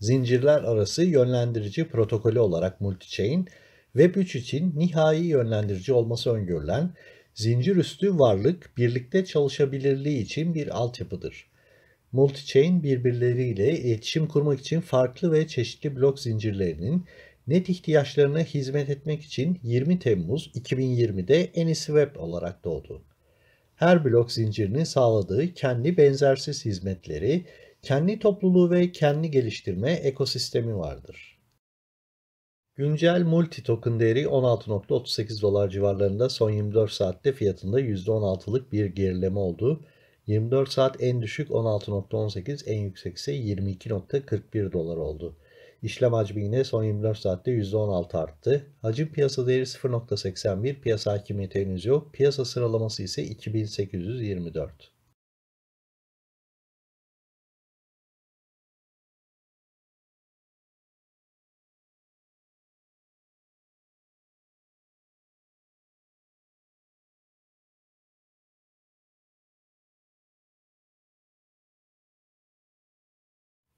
zincirler arası yönlendirici protokolü olarak multichain, Web3 için nihai yönlendirici olması öngörülen zincir üstü varlık birlikte çalışabilirliği için bir altyapıdır. Multichain birbirleriyle iletişim kurmak için farklı ve çeşitli blok zincirlerinin net ihtiyaçlarına hizmet etmek için 20 Temmuz 2020'de AnySwap olarak doğdu. Her blok zincirinin sağladığı kendi benzersiz hizmetleri kendi topluluğu ve kendi geliştirme ekosistemi vardır. Güncel multi token değeri 16.38 dolar civarlarında son 24 saatte fiyatında %16'lık bir gerileme oldu. 24 saat en düşük 16.18, en yüksek ise 22.41 dolar oldu. İşlem hacmi yine son 24 saatte %16 arttı. Hacim piyasa değeri 0.81, piyasa hakimiyeti henüz yok. Piyasa sıralaması ise 2824.